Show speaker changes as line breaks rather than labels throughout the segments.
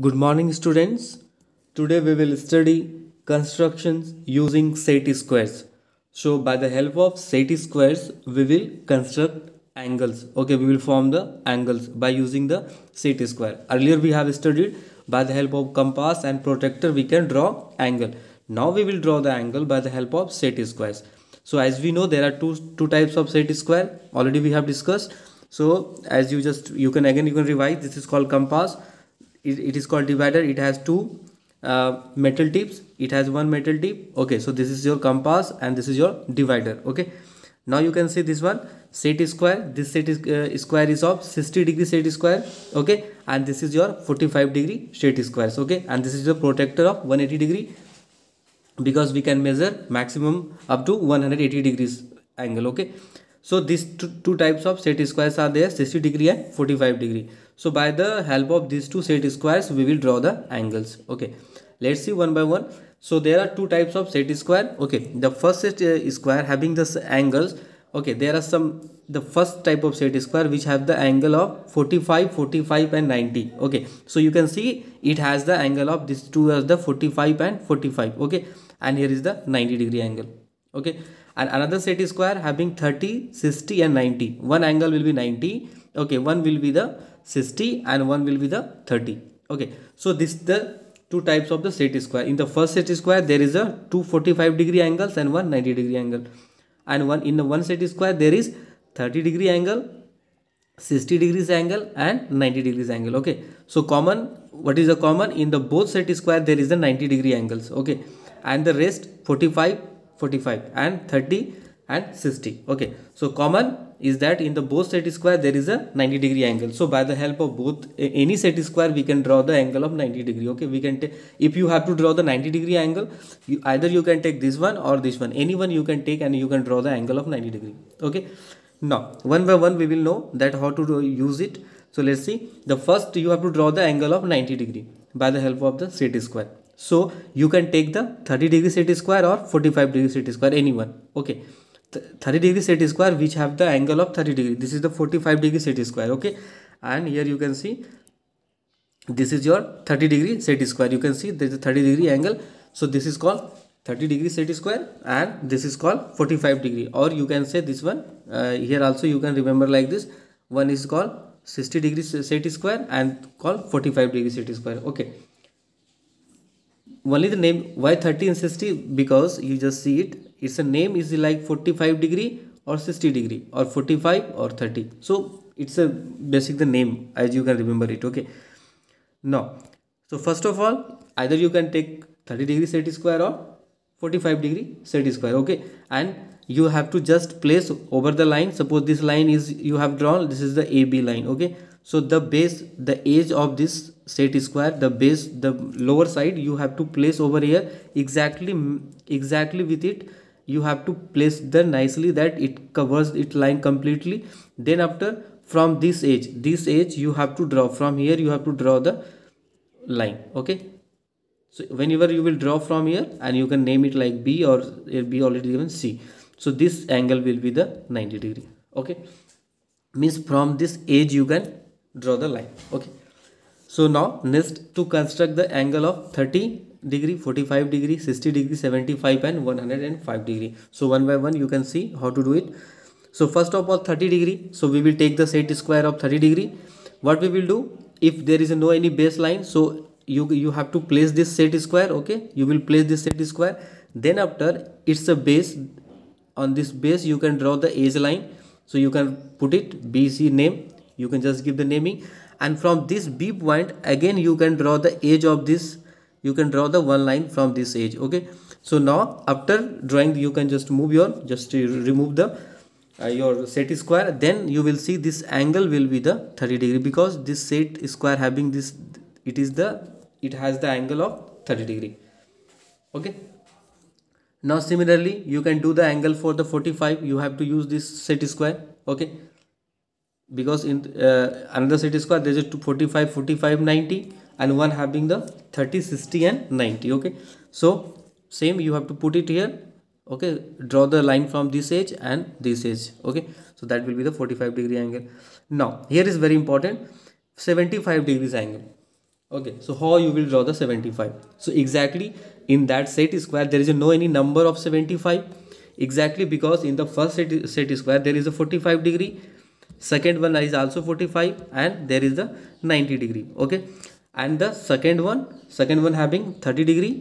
Good morning students. Today we will study constructions using set squares. So by the help of set squares we will construct angles. Okay we will form the angles by using the set square. Earlier we have studied by the help of compass and protractor we can draw angle. Now we will draw the angle by the help of set squares. So as we know there are two two types of set square already we have discussed. So as you just you can again you can revise this is called compass it, it is called divider it has two uh, metal tips it has one metal tip okay so this is your compass and this is your divider okay now you can see this one set square this set is, uh, square is of 60 degree set square okay and this is your 45 degree set squares okay and this is the protector of 180 degree because we can measure maximum up to 180 degrees angle okay so these two, two types of set squares are there 60 degree and 45 degree so by the help of these two set squares we will draw the angles okay let's see one by one so there are two types of set square okay the first set uh, square having the angles okay there are some the first type of set square which have the angle of 45 45 and 90 okay so you can see it has the angle of these two as the 45 and 45 okay and here is the 90 degree angle okay and another set square having 30 60 and 90 one angle will be 90 okay one will be the 60 and one will be the 30 okay so this the two types of the set square in the first set square there is a 245 degree angles and one 90 degree angle and one in the one set square there is 30 degree angle 60 degrees angle and 90 degrees angle okay so common what is the common in the both set square there is the 90 degree angles okay and the rest 45 45 and 30 and 60 okay so common is that in the both set square there is a 90 degree angle so by the help of both any set square we can draw the angle of 90 degree okay we can take if you have to draw the 90 degree angle you, either you can take this one or this one any one you can take and you can draw the angle of 90 degree okay now one by one we will know that how to use it so let's see the first you have to draw the angle of 90 degree by the help of the set square so you can take the 30 degree set square or 45 degree set square anyone okay 30 degree set square which have the angle of 30 degree this is the 45 degree set square okay and here you can see this is your 30 degree set square you can see there is a 30 degree angle so this is called 30 degree set square and this is called 45 degree or you can say this one uh, here also you can remember like this one is called 60 degree set square and called 45 degree set square okay only the name why 30 and 60 because you just see it its name is like 45 degree or 60 degree or 45 or 30 so it's a basic the name as you can remember it okay now so first of all either you can take 30 degree set square or 45 degree set square okay and you have to just place over the line suppose this line is you have drawn this is the AB line okay so the base the edge of this set square the base the lower side you have to place over here exactly exactly with it you have to place them nicely that it covers its line completely then after from this edge this edge you have to draw from here you have to draw the line okay so whenever you will draw from here and you can name it like b or eh, b already given c so this angle will be the 90 degree okay means from this edge you can draw the line okay so now next to construct the angle of 30 degree 45 degree 60 degree 75 and 105 degree so one by one you can see how to do it so first of all 30 degree so we will take the set square of 30 degree what we will do if there is no any baseline so you you have to place this set square okay you will place this set square then after it's a base on this base you can draw the edge line so you can put it bc name you can just give the naming and from this b point again you can draw the edge of this you can draw the one line from this edge okay so now after drawing you can just move your just remove the uh, your set square then you will see this angle will be the 30 degree because this set square having this it is the it has the angle of 30 degree okay now similarly you can do the angle for the 45 you have to use this set square okay because in uh, another set square there is 45 45 90 and one having the 30 60 and 90 okay so same you have to put it here okay draw the line from this edge and this edge okay so that will be the 45 degree angle now here is very important 75 degrees angle okay so how you will draw the 75 so exactly in that set square there is no any number of 75 exactly because in the first set, set square there is a 45 degree second one is also 45 and there is the 90 degree okay and the second one second one having 30 degree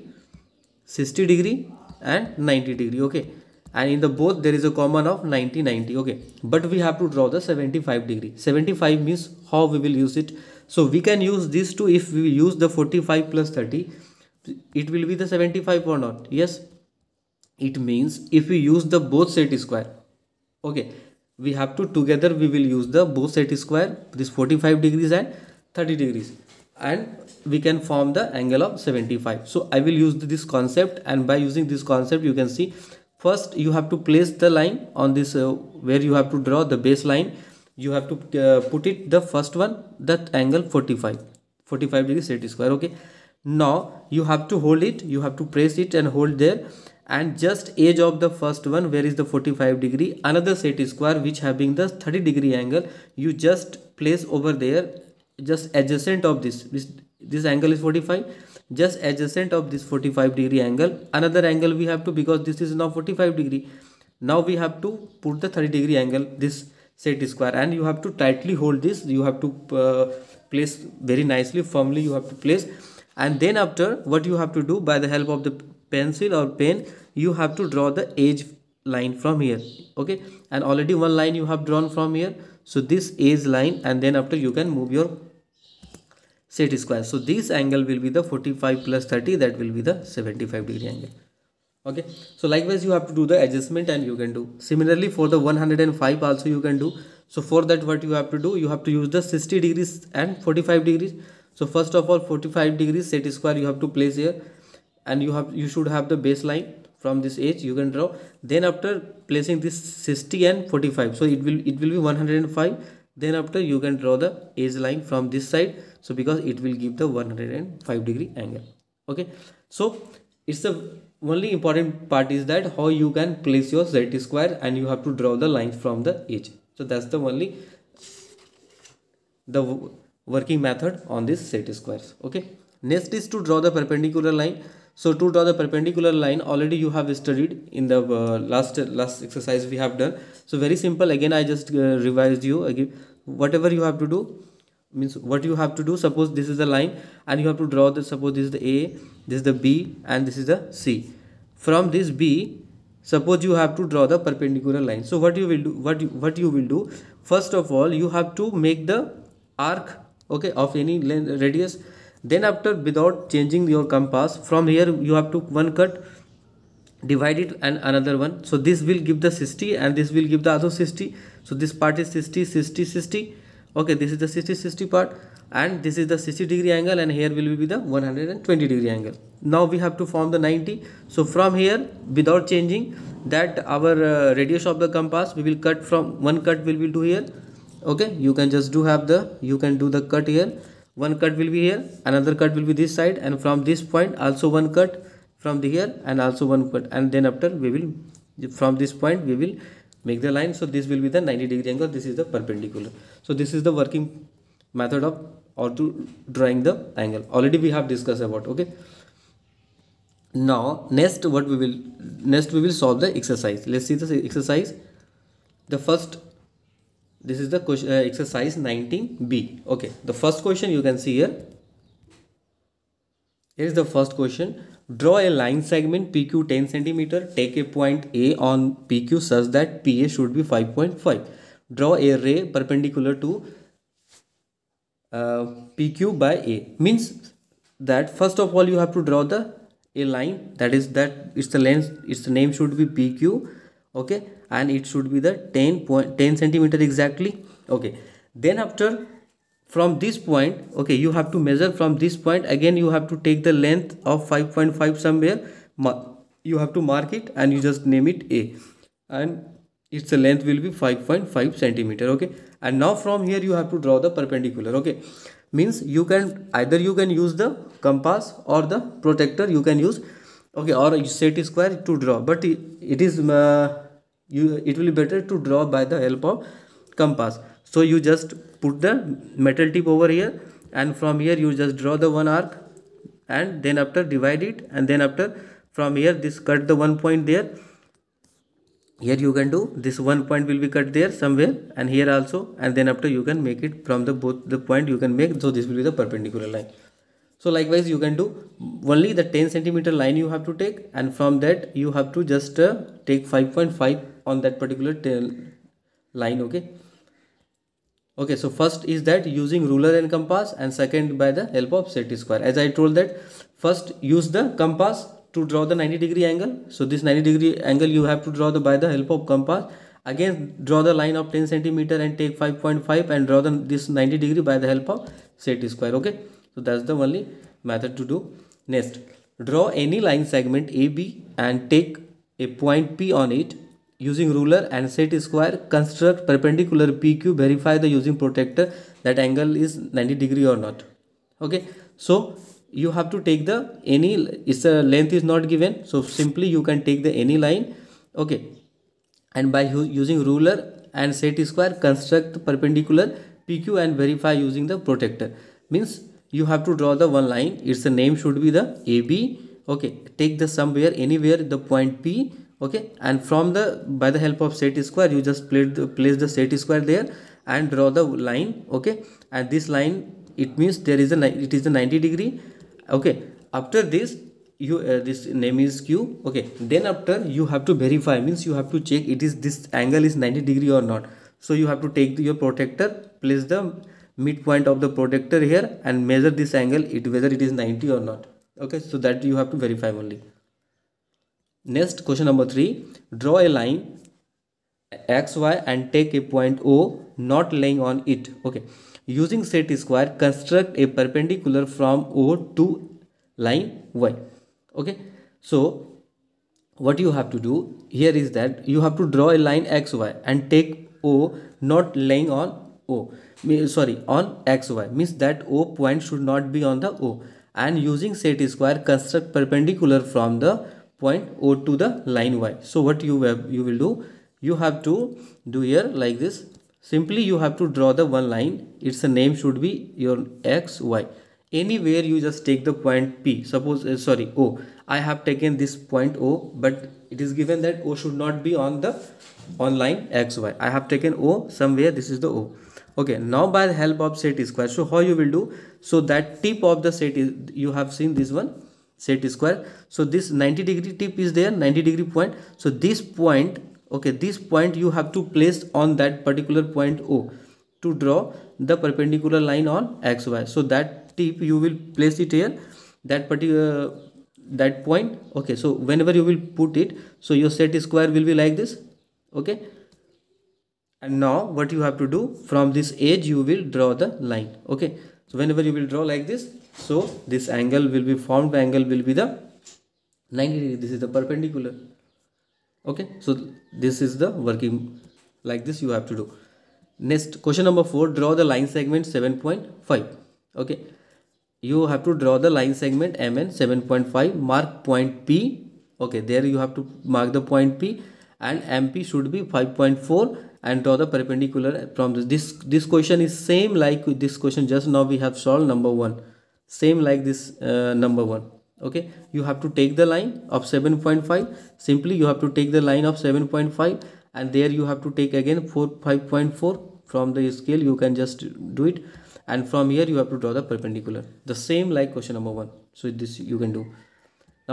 60 degree and 90 degree okay and in the both there is a common of 90 90 okay but we have to draw the 75 degree 75 means how we will use it so we can use these two if we use the 45 plus 30 it will be the 75 or not yes it means if we use the both set square okay we have to together we will use the both set square this 45 degrees and 30 degrees and we can form the angle of 75 so i will use this concept and by using this concept you can see first you have to place the line on this uh, where you have to draw the baseline you have to uh, put it the first one that angle 45 45 degree set square okay now you have to hold it you have to press it and hold there and just edge of the first one where is the 45 degree another set square which having the 30 degree angle you just place over there just adjacent of this this this angle is 45 just adjacent of this 45 degree angle another angle we have to because this is now 45 degree now we have to put the 30 degree angle this set square and you have to tightly hold this you have to uh, place very nicely firmly you have to place and then after what you have to do by the help of the pencil or pen you have to draw the edge line from here okay and already one line you have drawn from here so this edge line and then after you can move your set square so this angle will be the 45 plus 30 that will be the 75 degree angle okay so likewise you have to do the adjustment and you can do similarly for the 105 also you can do so for that what you have to do you have to use the 60 degrees and 45 degrees so first of all 45 degrees set square you have to place here and you have you should have the baseline from this edge you can draw then after placing this 60 and 45 so it will it will be 105 then after you can draw the edge line from this side so because it will give the 105 degree angle okay so it's the only important part is that how you can place your z square and you have to draw the line from the edge so that's the only the working method on this set squares okay next is to draw the perpendicular line so to draw the perpendicular line already you have studied in the uh, last last exercise we have done so very simple again i just uh, revised you again whatever you have to do means what you have to do suppose this is the line and you have to draw the suppose this is the a this is the b and this is the c from this b suppose you have to draw the perpendicular line so what you will do what you, what you will do first of all you have to make the arc okay of any length radius then after without changing your compass from here you have to one cut divide it and another one so this will give the 60 and this will give the other 60 so this part is 60 60 60 okay this is the 60 60 part and this is the 60 degree angle and here will be the 120 degree angle now we have to form the 90 so from here without changing that our uh, radius of the compass we will cut from one cut will be do here okay you can just do have the you can do the cut here one cut will be here another cut will be this side and from this point also one cut from the here and also one cut and then after we will from this point we will make the line so this will be the 90 degree angle this is the perpendicular so this is the working method of or to drawing the angle already we have discussed about okay now next what we will next we will solve the exercise let's see the exercise the first this is the question, uh, exercise 19b okay the first question you can see here here is the first question Draw a line segment PQ 10 cm. Take a point A on PQ such that PA should be 5.5. Draw a ray perpendicular to uh, PQ by A. Means that first of all you have to draw the a line that is that it's the length its the name should be PQ okay and it should be the 10 point 10 centimeter exactly okay then after from this point okay you have to measure from this point again you have to take the length of 5.5 somewhere you have to mark it and you just name it a and its length will be 5.5 centimeter okay and now from here you have to draw the perpendicular okay means you can either you can use the compass or the protector you can use okay or you set square to draw but it is uh, you it will be better to draw by the help of compass so you just put the metal tip over here and from here you just draw the one arc and then after divide it and then after from here this cut the one point there here you can do this one point will be cut there somewhere and here also and then after you can make it from the both the point you can make so this will be the perpendicular line so likewise you can do only the 10 centimeter line you have to take and from that you have to just uh, take 5.5 on that particular line okay okay so first is that using ruler and compass and second by the help of set square as i told that first use the compass to draw the 90 degree angle so this 90 degree angle you have to draw the by the help of compass again draw the line of 10 centimeter and take 5.5 and draw the this 90 degree by the help of set square okay so that's the only method to do next draw any line segment ab and take a point p on it Using ruler and set square, construct perpendicular PQ, verify the using protractor that angle is 90 degree or not. Okay, so you have to take the any, it's a length is not given. So simply you can take the any line. Okay, and by using ruler and set square, construct perpendicular PQ and verify using the protractor. Means you have to draw the one line. Its name should be the AB. Okay, take the somewhere anywhere the point P okay and from the by the help of set square you just place the, place the set square there and draw the line okay and this line it means there is a it is a 90 degree okay after this you uh, this name is q okay then after you have to verify means you have to check it is this angle is 90 degree or not so you have to take the, your protector place the midpoint of the protector here and measure this angle it whether it is 90 or not okay so that you have to verify only Next question number 3. Draw a line xy and take a point O not laying on it. Okay. Using set square construct a perpendicular from O to line Y. Okay. So what you have to do here is that you have to draw a line xy and take O not laying on O. Sorry on xy means that O point should not be on the O and using set square construct perpendicular from the point O to the line Y. So what you have, you will do? You have to do here like this. Simply you have to draw the one line. Its name should be your X, Y. Anywhere you just take the point P. Suppose, uh, sorry, O. I have taken this point O, but it is given that O should not be on the on line X, Y. I have taken O somewhere. This is the O okay now by the help of set square so how you will do so that tip of the set is you have seen this one set square so this 90 degree tip is there 90 degree point so this point okay this point you have to place on that particular point o to draw the perpendicular line on xy so that tip you will place it here that particular that point okay so whenever you will put it so your set square will be like this okay and now what you have to do from this edge you will draw the line okay so whenever you will draw like this so this angle will be formed angle will be the 90 degree this is the perpendicular okay so this is the working like this you have to do next question number 4 draw the line segment 7.5 okay you have to draw the line segment mn 7.5 mark point p okay there you have to mark the point p and mp should be 5.4 and draw the perpendicular from this this, this question is same like this question just now we have solved number 1 same like this uh, number 1 okay you have to take the line of 7.5 simply you have to take the line of 7.5 and there you have to take again 4 5.4 from the scale you can just do it and from here you have to draw the perpendicular the same like question number 1 so this you can do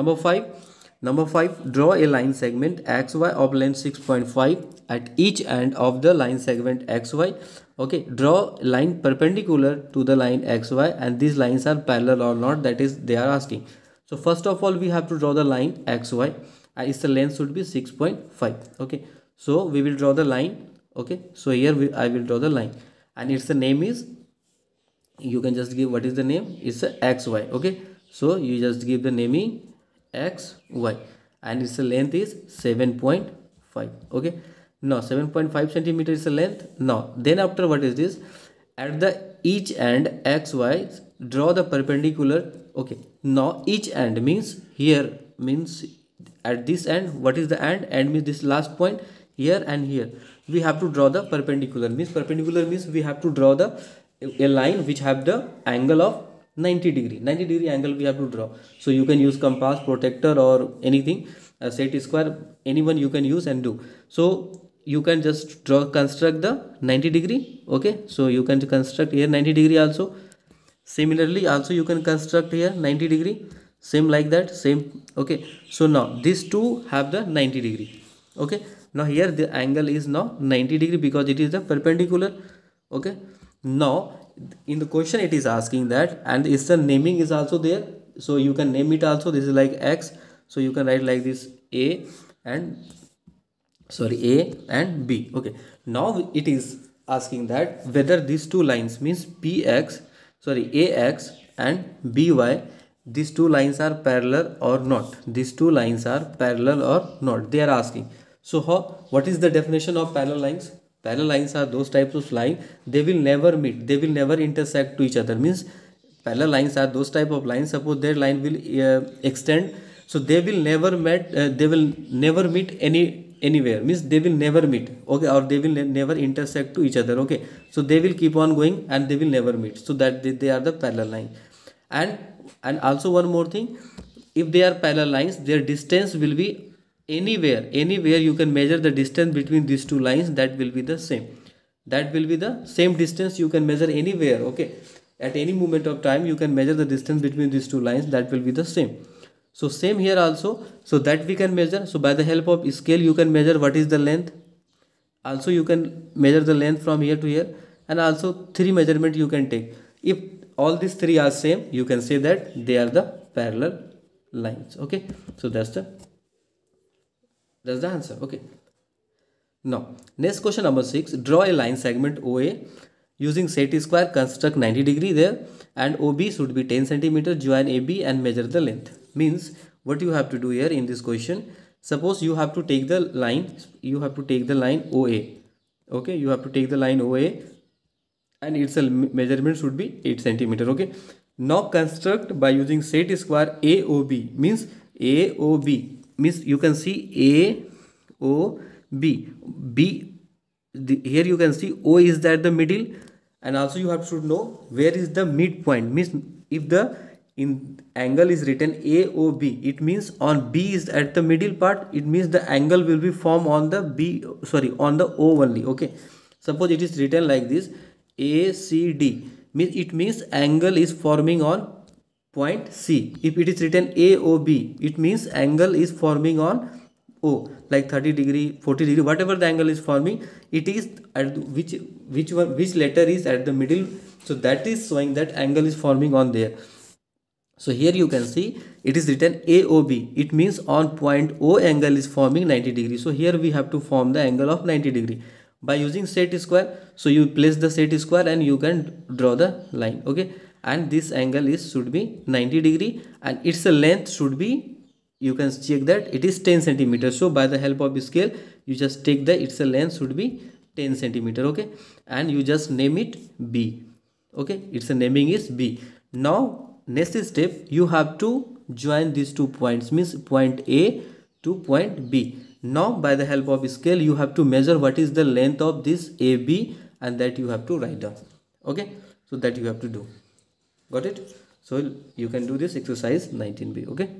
number 5 Number 5. Draw a line segment XY of length 6.5 at each end of the line segment XY. Okay. Draw line perpendicular to the line XY and these lines are parallel or not that is they are asking. So first of all we have to draw the line XY and its length should be 6.5. Okay. So we will draw the line. Okay. So here we, I will draw the line and its name is you can just give what is the name it's a xy okay so you just give the naming x y and its length is 7.5 okay now 7.5 centimeter is the length now then after what is this at the each end x y draw the perpendicular okay now each end means here means at this end what is the end end means this last point here and here we have to draw the perpendicular means perpendicular means we have to draw the a line which have the angle of 90 degree 90 degree angle we have to draw so you can use compass protector or anything a uh, set square anyone you can use and do so you can just draw construct the 90 degree okay so you can construct here 90 degree also similarly also you can construct here 90 degree same like that same okay so now these two have the 90 degree okay now here the angle is now 90 degree because it is the perpendicular okay now in the question it is asking that and is the naming is also there so you can name it also this is like x so you can write like this a and sorry a and b okay now it is asking that whether these two lines means px sorry ax and by these two lines are parallel or not these two lines are parallel or not they are asking so how what is the definition of parallel lines parallel lines are those types of line they will never meet they will never intersect to each other means parallel lines are those type of lines suppose their line will uh, extend so they will never met uh, they will never meet any anywhere means they will never meet okay or they will ne never intersect to each other okay so they will keep on going and they will never meet so that they, they are the parallel line and and also one more thing if they are parallel lines their distance will be anywhere anywhere you can measure the distance between these two lines that will be the same that will be the same distance you can measure anywhere okay at any moment of time you can measure the distance between these two lines that will be the same so same here also so that we can measure so by the help of scale you can measure what is the length also you can measure the length from here to here and also three measurement you can take if all these three are same you can say that they are the parallel lines okay so that's the that's the answer. Okay. Now, next question number 6. Draw a line segment OA using set square construct 90 degree there and OB should be 10 centimeter join AB and measure the length. Means what you have to do here in this question. Suppose you have to take the line, you have to take the line OA. Okay, you have to take the line OA and its measurement should be 8 centimeter. Okay. Now construct by using set square AOB means AOB means you can see a o b b the, here you can see o is that the middle and also you have to know where is the midpoint means if the in angle is written aob it means on b is at the middle part it means the angle will be formed on the b sorry on the o only okay suppose it is written like this acd means it means angle is forming on point C. If it is written AOB, it means angle is forming on O, like 30 degree, 40 degree, whatever the angle is forming, it is at which which one which letter is at the middle. So that is showing that angle is forming on there. So here you can see it is written AOB. It means on point O angle is forming 90 degree. So here we have to form the angle of 90 degree by using set square. So you place the set square and you can draw the line. Okay and this angle is should be 90 degree and its length should be you can check that it is 10 centimeter so by the help of scale you just take the its length should be 10 centimeter okay and you just name it b okay its naming is b now next step you have to join these two points means point a to point b now by the help of scale you have to measure what is the length of this ab and that you have to write down okay so that you have to do got it so you can do this exercise 19b okay